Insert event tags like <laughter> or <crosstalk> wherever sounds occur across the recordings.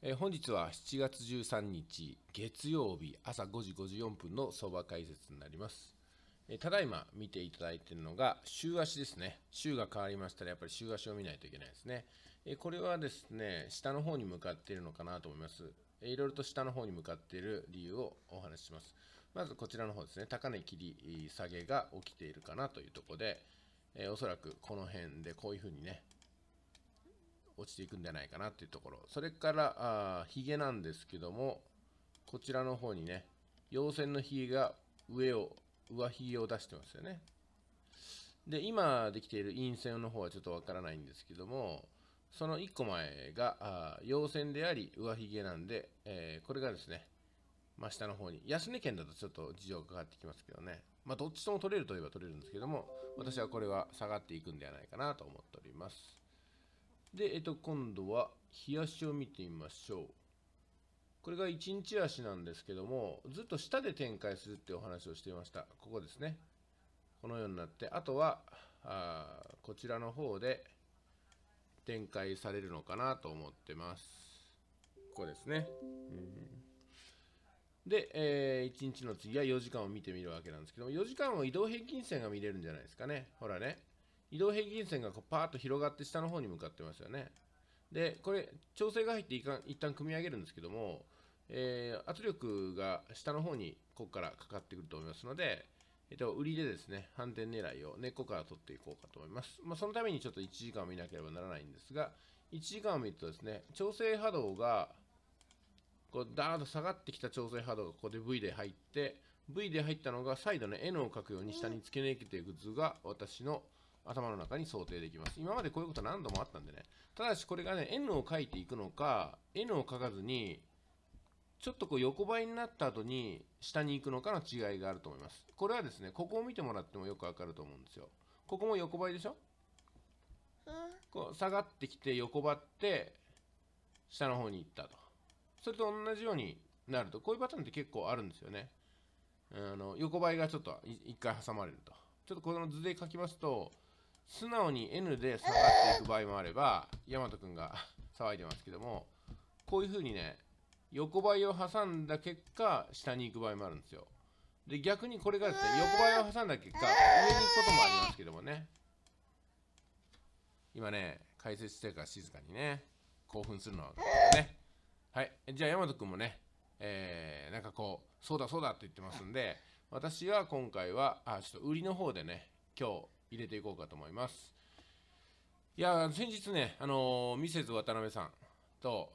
え本日は7月13日月曜日朝5時54分の相場解説になります。えただいま見ていただいているのが週足ですね。週が変わりましたらやっぱり週足を見ないといけないですね。えこれはですね、下の方に向かっているのかなと思います。いろいろと下の方に向かっている理由をお話しします。まずこちらの方ですね、高値切り下げが起きているかなというところで、えおそらくこの辺でこういうふうにね、落ちていくんじゃないかなっていうところ。それから、あヒゲなんですけども、こちらの方にね、陽線のヒゲが上を、上ヒゲを出してますよね。で、今できている陰線の方はちょっとわからないんですけども、その1個前が陽線であり上髭なんで、えー、これがですね、真下の方に、安値県だとちょっと事情がかかってきますけどね、まあ、どっちとも取れるといえば取れるんですけども、私はこれは下がっていくんではないかなと思っております。で、えっと、今度は日足を見てみましょう。これが1日足なんですけども、ずっと下で展開するってお話をしていました。ここですね。このようになって、あとは、あこちらの方で展開されるのかなと思ってます。ここですね。うん、で、えー、1日の次は4時間を見てみるわけなんですけども、4時間を移動平均線が見れるんじゃないですかね。ほらね。移動平均線がこうパーッと広がって下の方に向かってますよね。で、これ、調整が入っていか一旦組み上げるんですけども、えー、圧力が下の方にここからかかってくると思いますので、えっと、売りでですね、反転狙いを根っこから取っていこうかと思います。まあ、そのためにちょっと1時間を見なければならないんですが、1時間を見るとですね、調整波動が、こう、ダーッと下がってきた調整波動がここで V で入って、V で入ったのが再度ね、N を書くように下に付け抜けていく図が私の頭の中に想定できます。今までこういうこと何度もあったんでね。ただしこれがね、n を書いていくのか、n を書かずに、ちょっとこう横ばいになった後に下に行くのかの違いがあると思います。これはですね、ここを見てもらってもよくわかると思うんですよ。ここも横ばいでしょこう下がってきて横ばって下の方に行ったと。それと同じようになると、こういうパターンって結構あるんですよね。あの横ばいがちょっと一回挟まれると。ちょっとこの図で書きますと、素直に N で下がっていく場合もあれば大和くんが <laughs> 騒いでますけどもこういうふうにね横ばいを挟んだ結果下に行く場合もあるんですよで逆にこれがですね横ばいを挟んだ結果上に行くこともありますけどもね今ね解説してるから静かにね興奮するのはねはいじゃあ大和くんもねえー、なんかこうそうだそうだって言ってますんで私は今回はあちょっと売りの方でね今日入れていこうかと思います。いや、先日ね、あのー、ミセス渡辺さんと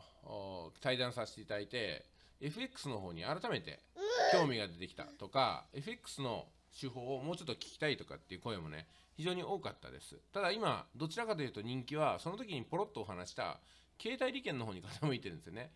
対談させていただいて、FX の方に改めて興味が出てきたとか、FX の手法をもうちょっと聞きたいとかっていう声もね、非常に多かったです。ただ今、どちらかというと人気は、その時にポロッとお話した携帯利権の方に傾いてるんですよね。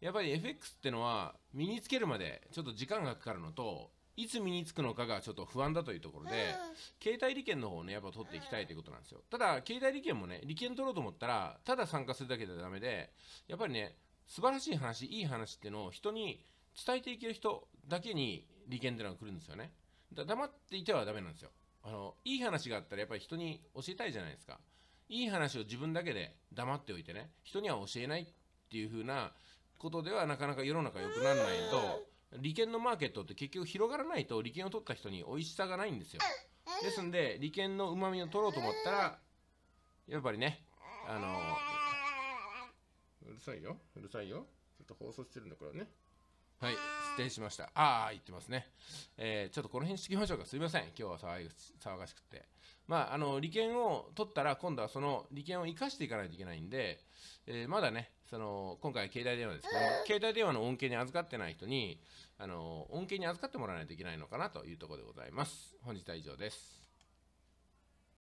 やっぱり FX ってのは身につけるまでちょっと時間がかかるのといつ身につくのかがちょっと不安だというところで、携帯利権の方をねやっぱ取っていきたいということなんですよただ携帯利権もね利権取ろうと思ったらただ参加するだけではダメでやっぱりね素晴らしい話いい話っていうのを人に伝えていける人だけに利権っていうのが来るんですよねだ黙っていてはダメなんですよあのいい話があったらやっぱり人に教えたいじゃないですかいい話を自分だけで黙っておいてね人には教えないっていう風なことではなかなか世の中良くならないと利権のマーケットって結局広がらないと利権を取った人に美味しさがないんですよですんで利権のうまみを取ろうと思ったらやっぱりねあのうるさいようるさいよちょっと放送してるんだからねはい転しました。ああ、言ってますね。えー、ちょっとこの辺にしときましょうか。すいません。今日は騒がしくて。まあ、あの、利権を取ったら、今度はその利権を生かしていかないといけないんで、えー、まだね、その、今回携帯電話ですけど、携帯電話の恩恵に預かってない人に、あの、恩恵に預かってもらわないといけないのかなというところでございます。本日は以上です。